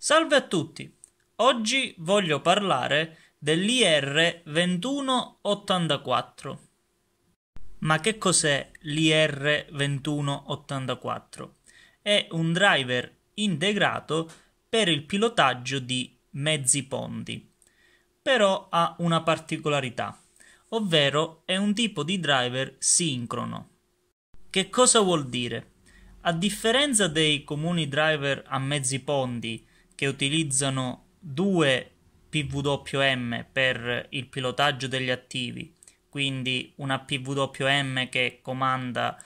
Salve a tutti! Oggi voglio parlare dell'IR 2184. Ma che cos'è l'IR 2184? È un driver integrato per il pilotaggio di mezzi ponti, però ha una particolarità, ovvero è un tipo di driver sincrono. Che cosa vuol dire? A differenza dei comuni driver a mezzi ponti che utilizzano due PWM per il pilotaggio degli attivi, quindi una PWM che comanda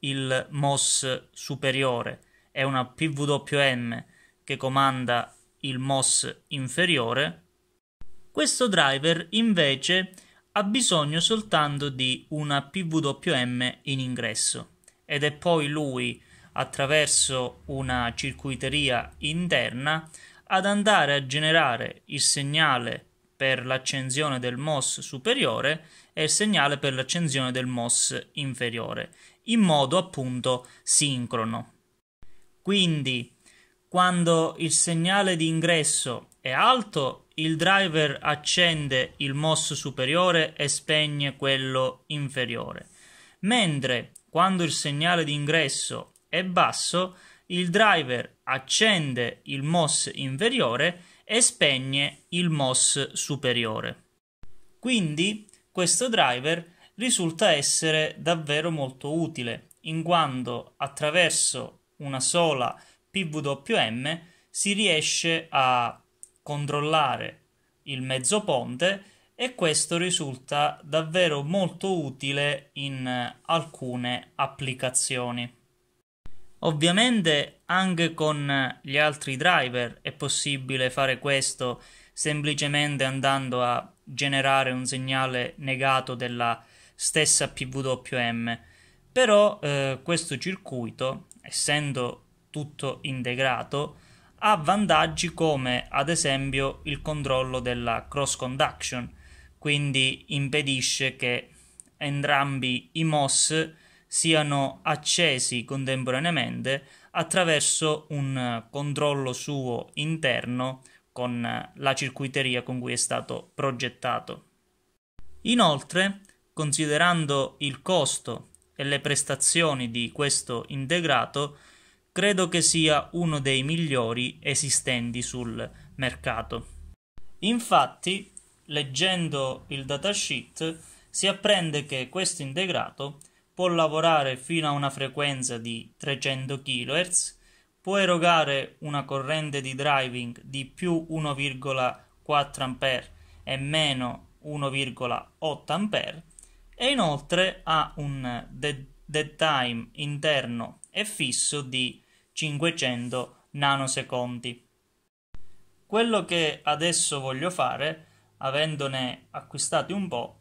il MOS superiore e una PWM che comanda il MOS inferiore, questo driver invece ha bisogno soltanto di una PWM in ingresso ed è poi lui attraverso una circuiteria interna ad andare a generare il segnale per l'accensione del MOS superiore e il segnale per l'accensione del MOS inferiore, in modo appunto sincrono. Quindi, quando il segnale di ingresso è alto, il driver accende il MOS superiore e spegne quello inferiore, mentre quando il segnale di ingresso e basso, il driver accende il MOS inferiore e spegne il MOS superiore. Quindi questo driver risulta essere davvero molto utile, in quanto attraverso una sola PWM si riesce a controllare il mezzo ponte e questo risulta davvero molto utile in alcune applicazioni. Ovviamente anche con gli altri driver è possibile fare questo semplicemente andando a generare un segnale negato della stessa PWM, però eh, questo circuito, essendo tutto integrato, ha vantaggi come ad esempio il controllo della cross conduction, quindi impedisce che entrambi i MOS siano accesi contemporaneamente attraverso un eh, controllo suo interno con eh, la circuiteria con cui è stato progettato. Inoltre, considerando il costo e le prestazioni di questo integrato, credo che sia uno dei migliori esistenti sul mercato. Infatti, leggendo il datasheet, si apprende che questo integrato può lavorare fino a una frequenza di 300 kHz, può erogare una corrente di driving di più 1,4 A e meno 1,8 A e inoltre ha un dead, dead time interno e fisso di 500 nanosecondi. Quello che adesso voglio fare, avendone acquistati un po',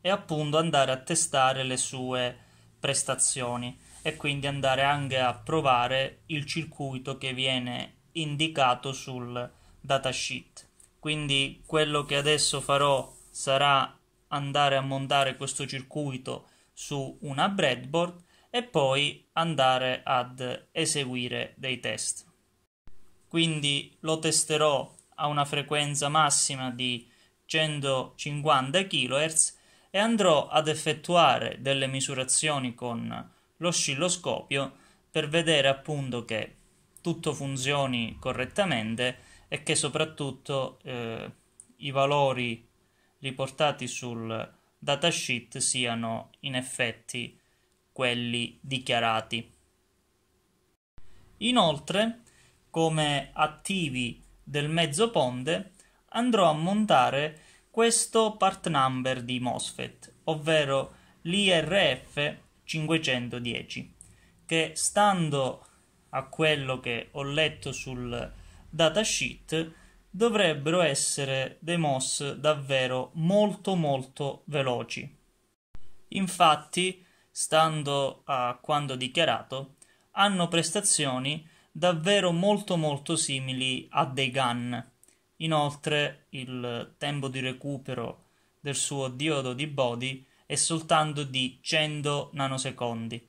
è appunto andare a testare le sue prestazioni e quindi andare anche a provare il circuito che viene indicato sul datasheet. Quindi quello che adesso farò sarà andare a montare questo circuito su una breadboard e poi andare ad eseguire dei test. Quindi lo testerò a una frequenza massima di 150 kHz e andrò ad effettuare delle misurazioni con l'oscilloscopio per vedere appunto che tutto funzioni correttamente e che soprattutto eh, i valori riportati sul datasheet siano in effetti quelli dichiarati. Inoltre, come attivi del mezzo ponte, andrò a montare questo part number di MOSFET, ovvero l'IRF 510, che stando a quello che ho letto sul datasheet dovrebbero essere dei MOS davvero molto molto veloci. Infatti, stando a quanto dichiarato, hanno prestazioni davvero molto molto simili a dei GAN, Inoltre il tempo di recupero del suo diodo di body è soltanto di 100 nanosecondi.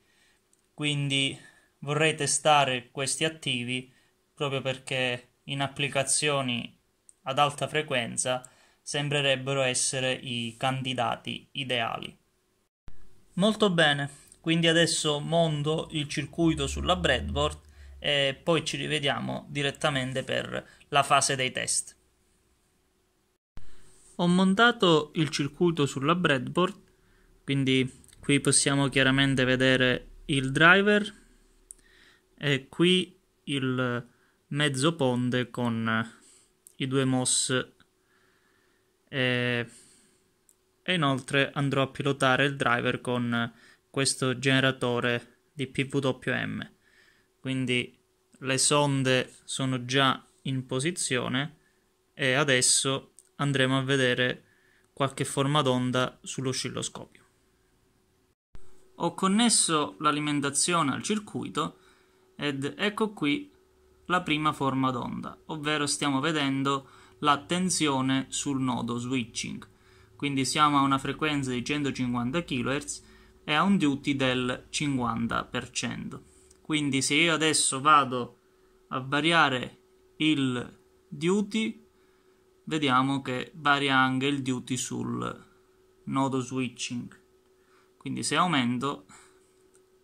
Quindi vorrei testare questi attivi proprio perché in applicazioni ad alta frequenza sembrerebbero essere i candidati ideali. Molto bene, quindi adesso mondo il circuito sulla breadboard e poi ci rivediamo direttamente per la fase dei test ho montato il circuito sulla breadboard quindi qui possiamo chiaramente vedere il driver e qui il mezzo ponte con i due MOS e, e inoltre andrò a pilotare il driver con questo generatore di PWM quindi le sonde sono già in posizione e adesso andremo a vedere qualche forma d'onda sull'oscilloscopio. Ho connesso l'alimentazione al circuito ed ecco qui la prima forma d'onda, ovvero stiamo vedendo la tensione sul nodo switching. Quindi siamo a una frequenza di 150 kHz e a un duty del 50%. Quindi se io adesso vado a variare il duty vediamo che varia anche il duty sul nodo switching quindi se aumento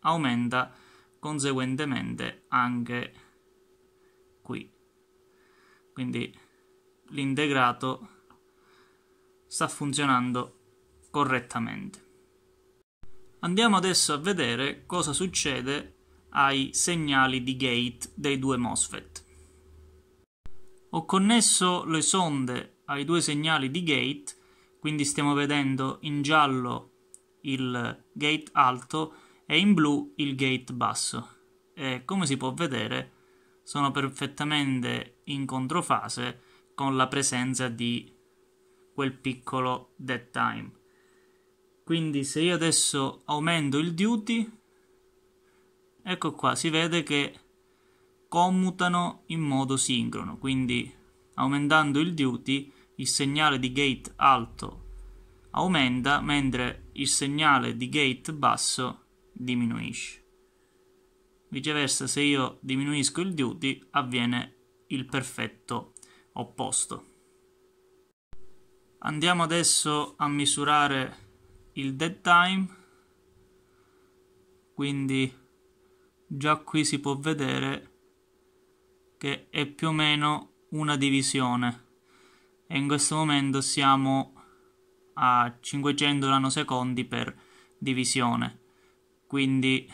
aumenta conseguentemente anche qui quindi l'integrato sta funzionando correttamente andiamo adesso a vedere cosa succede ai segnali di gate dei due MOSFET ho connesso le sonde ai due segnali di gate, quindi stiamo vedendo in giallo il gate alto e in blu il gate basso. E come si può vedere sono perfettamente in controfase con la presenza di quel piccolo dead time. Quindi se io adesso aumento il duty, ecco qua, si vede che commutano in modo sincrono, quindi aumentando il duty il segnale di gate alto aumenta mentre il segnale di gate basso diminuisce. Viceversa se io diminuisco il duty avviene il perfetto opposto. Andiamo adesso a misurare il dead time quindi già qui si può vedere che è più o meno una divisione e in questo momento siamo a 500 nanosecondi per divisione quindi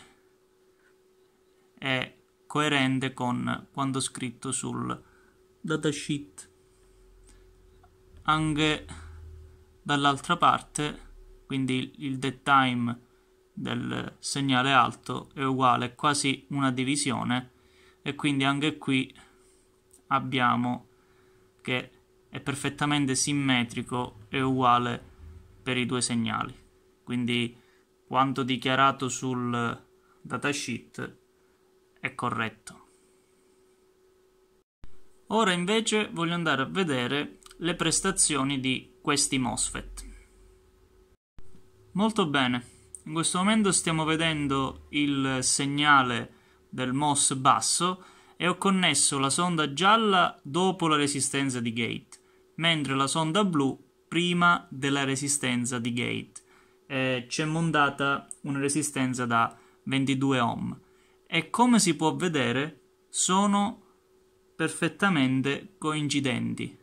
è coerente con quanto scritto sul datasheet anche dall'altra parte quindi il dead time del segnale alto è uguale quasi una divisione e quindi anche qui abbiamo che è perfettamente simmetrico e uguale per i due segnali quindi quanto dichiarato sul datasheet è corretto ora invece voglio andare a vedere le prestazioni di questi MOSFET molto bene in questo momento stiamo vedendo il segnale del MOS basso e ho connesso la sonda gialla dopo la resistenza di gate, mentre la sonda blu prima della resistenza di gate. Eh, c'è montata una resistenza da 22 ohm e come si può vedere sono perfettamente coincidenti.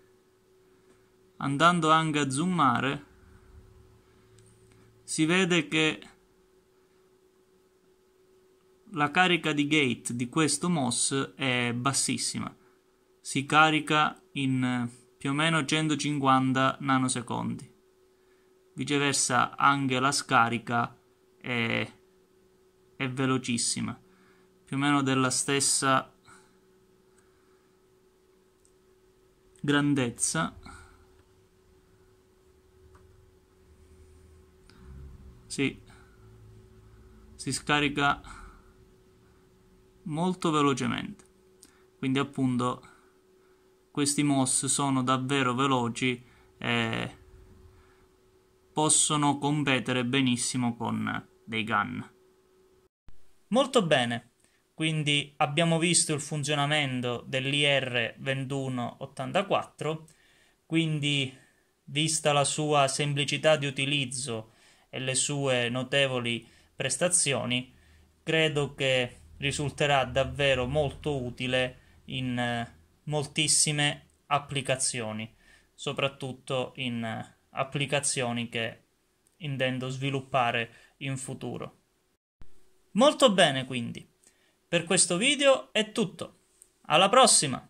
Andando anche a zoomare si vede che la carica di gate di questo MOS è bassissima, si carica in eh, più o meno 150 nanosecondi. Viceversa anche la scarica è, è velocissima, più o meno della stessa grandezza. Sì, si scarica molto velocemente. Quindi appunto questi MOS sono davvero veloci e possono competere benissimo con dei GAN. Molto bene, quindi abbiamo visto il funzionamento dell'IR2184, quindi vista la sua semplicità di utilizzo e le sue notevoli prestazioni, credo che risulterà davvero molto utile in eh, moltissime applicazioni, soprattutto in eh, applicazioni che intendo sviluppare in futuro. Molto bene quindi, per questo video è tutto, alla prossima!